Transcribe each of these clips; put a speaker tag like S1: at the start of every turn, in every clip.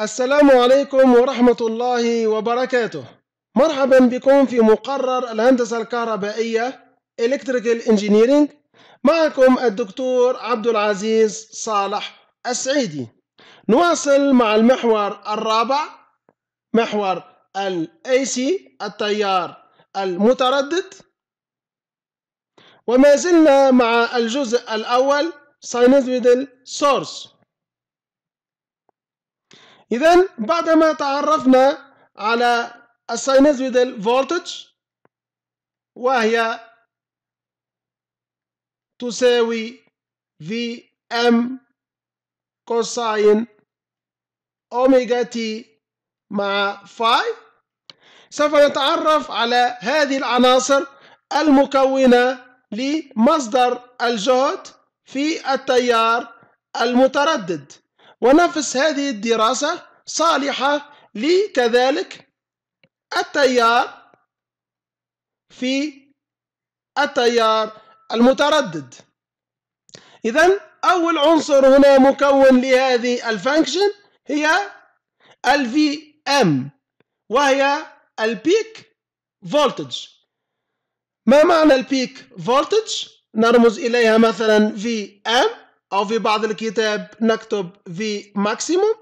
S1: السلام عليكم ورحمة الله وبركاته مرحبا بكم في مقرر الهندسة الكهربائية Electrical Engineering معكم الدكتور عبد العزيز صالح السعيدي نواصل مع المحور الرابع محور الـ AC التيار المتردد وما زلنا مع الجزء الأول Sinusoidal Source إذا بعدما تعرفنا على الساينوزويدال فولتج وهي تساوي في ام كوساين أوميجا تي مع فاي سوف نتعرف على هذه العناصر المكونة لمصدر الجهد في التيار المتردد ونفس هذه الدراسة صالحة لكذلك التيار في التيار المتردد إذا أول عنصر هنا مكون لهذه الفانكشن هي الـ VM وهي البيك فولتج ما معنى البيك فولتج نرمز إليها مثلا VM أو في بعض الكتاب نكتب في ماكسيموم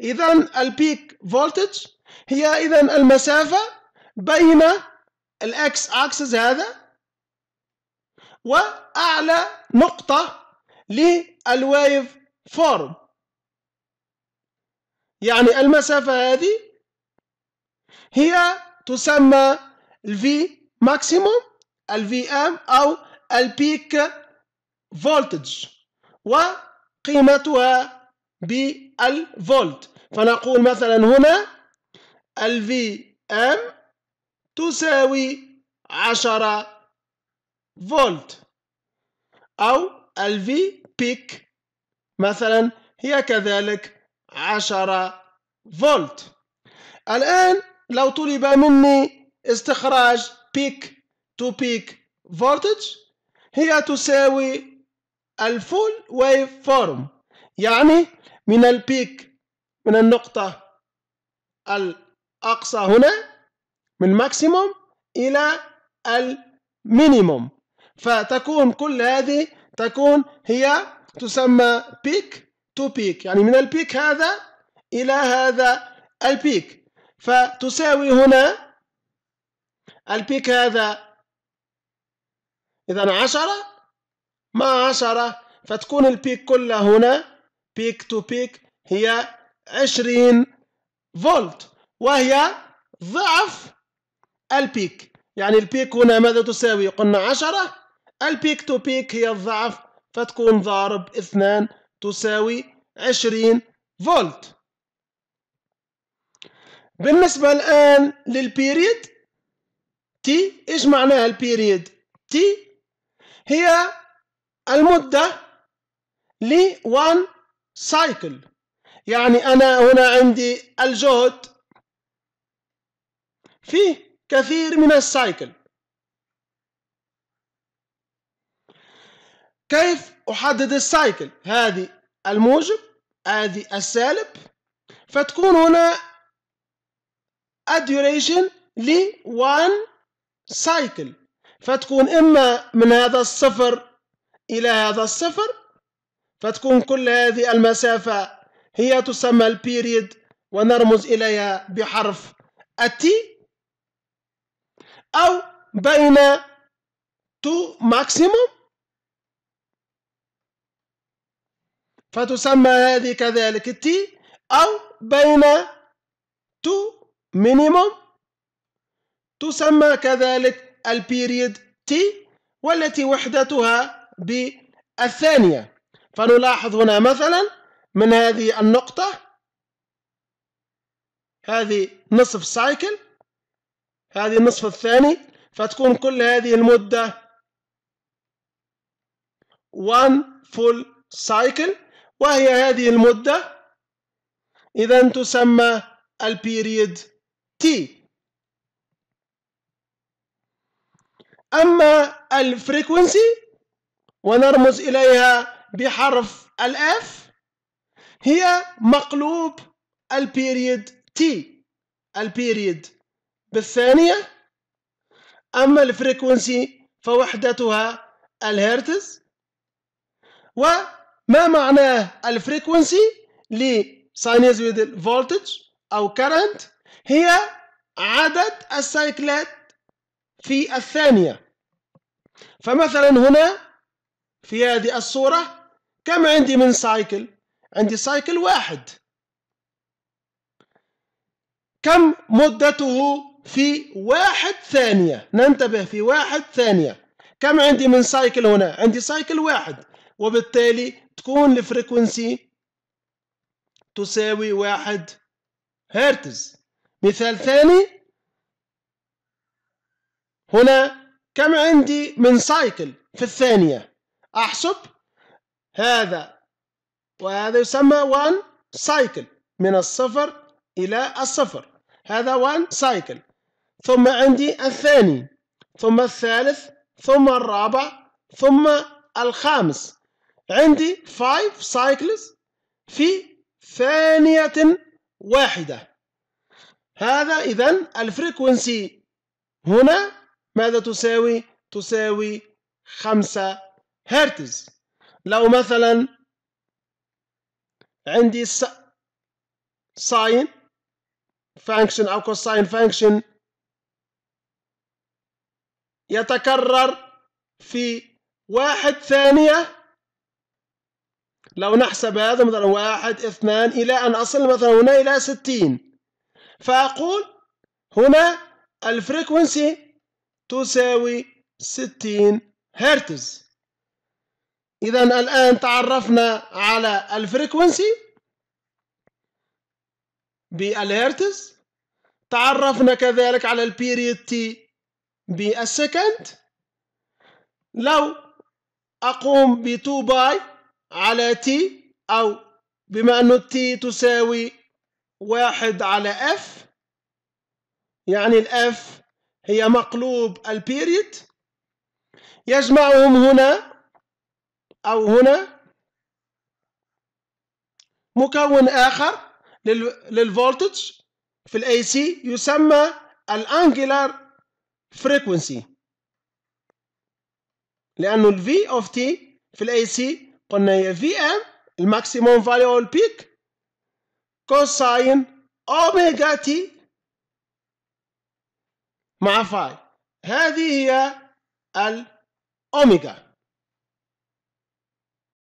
S1: إذا البيك فولتج هي إذا المسافة بين الأكس أكسس هذا وأعلى نقطة للويف فورم يعني المسافة هذه هي تسمى الفي ماكسيموم الفي ام أو البيك voltage وقيمتها بالفولت فنقول مثلا هنا الفي ام تساوي 10 فولت أو الفي بيك مثلا هي كذلك 10 فولت الآن لو طلب مني استخراج بيك تو بيك فولتج هي تساوي الفول ويف فورم يعني من البيك من النقطة الأقصى هنا من ماكسيموم إلى المينيموم فتكون كل هذه تكون هي تسمى بيك تو بيك يعني من البيك هذا إلى هذا البيك فتساوي هنا البيك هذا إذا عشرة مع عشرة فتكون البيك كلها هنا بيك تو بيك هي عشرين فولت وهي ضعف البيك يعني البيك هنا ماذا تساوي قلنا عشرة البيك تو بيك هي الضعف فتكون ضارب اثنان تساوي عشرين فولت بالنسبة الآن للبيريد تي إيش معناها البيريد تي هي المدة ل 1 سايكل يعني أنا هنا عندي الجهد فيه كثير من السايكل كيف أحدد السايكل هذه الموجب هذه السالب فتكون هنا الديوريشن ل 1 سايكل فتكون إما من هذا الصفر إلى هذا الصفر فتكون كل هذه المسافة هي تسمى البيريد ونرمز إليها بحرف التي أو بين تو ماكسيموم فتسمى هذه كذلك التي أو بين تو مينيموم تسمى كذلك البيريد تي والتي وحدتها بالثانية فنلاحظ هنا مثلا من هذه النقطة هذه نصف سايكل هذه النصف الثاني فتكون كل هذه المدة one full cycle وهي هذه المدة إذا تسمى البيريد T أما الفريكونسي ونرمز إليها بحرف الأف هي مقلوب البيريد تي البيريد بالثانية أما الفريكونسي فوحدتها الهرتز وما معناه الفريكونسي لساينيزويد فولتج أو كارنت هي عدد السايكلات في الثانية فمثلا هنا في هذه الصورة كم عندي من سايكل عندي سايكل واحد كم مدته في واحد ثانية ننتبه في واحد ثانية كم عندي من سايكل هنا عندي سايكل واحد وبالتالي تكون الفريكونسي تساوي واحد هرتز مثال ثاني هنا كم عندي من سايكل في الثانية أحسب هذا وهذا يسمى وان سايكل من الصفر إلى الصفر هذا وان سايكل ثم عندي الثاني ثم الثالث ثم الرابع ثم الخامس عندي 5 سايكلز في ثانية واحدة هذا إذا الفريكونسي هنا ماذا تساوي؟ تساوي خمسة هرتز لو مثلا عندي ساين فانكشن أو كوساين فانكشن يتكرر في واحد ثانية لو نحسب هذا مثلا واحد اثنان إلى أن أصل مثلا هنا إلى ستين فأقول هنا الفريكونسي تساوي ستين هرتز إذا الآن تعرفنا على الفريكونسي بالهرتز تعرفنا كذلك على البيريود تي بالسكند لو أقوم ب 2 باي على تي أو بما أنه تي تساوي واحد على اف يعني الاف هي مقلوب البيريد يجمعهم هنا أو هنا مكون آخر للفولتج في الاي سي يسمى الانجلر فريكونسي لأنه ال V of T في الاي سي قلنا هي Vm الماكسيموم فاليو أو البيك كوساين أوميجا تي مع فاي هذه هي الأوميجا